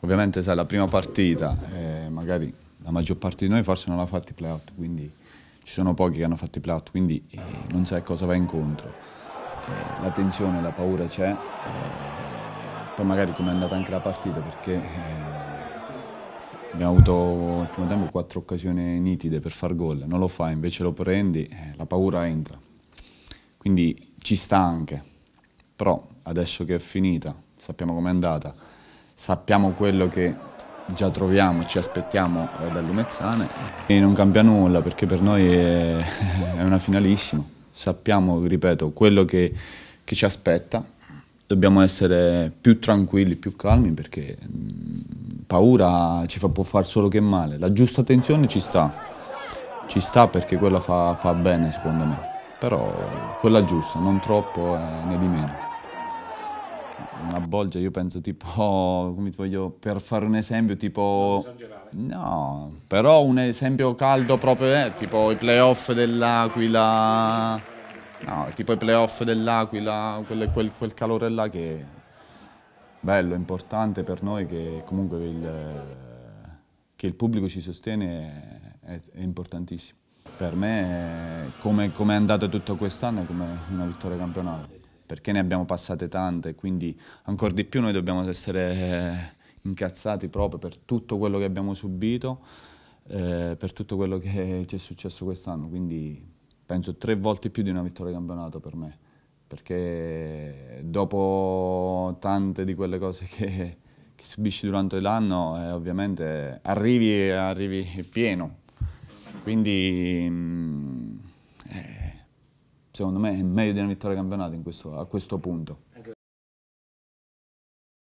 ovviamente sai, la prima partita, eh, magari la maggior parte di noi forse non l'ha fatto i playout, quindi ci sono pochi che hanno fatto i playout, quindi eh, non sai cosa va incontro. Eh, la tensione, la paura c'è, eh, poi magari come è andata anche la partita, perché eh, abbiamo avuto nel primo tempo quattro occasioni nitide per far gol, non lo fai invece lo prendi, eh, la paura entra. Quindi ci sta anche, però adesso che è finita, sappiamo com'è andata sappiamo quello che già troviamo, ci aspettiamo eh, da Lumezzane e non cambia nulla perché per noi è, è una finalissima. Sappiamo, ripeto, quello che, che, ci aspetta, dobbiamo essere più tranquilli, più calmi perché mm, paura ci fa, può fare solo che male, la giusta tensione ci sta, ci sta perché quella fa, fa bene secondo me, però quella giusta, non troppo eh, né di meno una bolgia, io penso tipo, come voglio, per fare un esempio, tipo... No, però un esempio caldo proprio è eh, tipo i playoff dell'Aquila, no, tipo i playoff dell'Aquila, quel, quel, quel, calore là che è bello, importante per noi che comunque il, che il pubblico ci sostiene è, è importantissimo. Per me, come, come è andato tutto quest'anno, è come una vittoria campionale perché ne abbiamo passate tante, quindi ancora di più noi dobbiamo essere eh, incazzati proprio per tutto quello che abbiamo subito, eh, per tutto quello che ci è successo quest'anno, quindi penso tre volte più di una vittoria di campionato per me, perché dopo tante di quelle cose che, che subisci durante l'anno, eh, ovviamente arrivi, arrivi pieno, quindi... Mh, mm, secondo me è meglio di una vittoria campionato questo, a questo punto.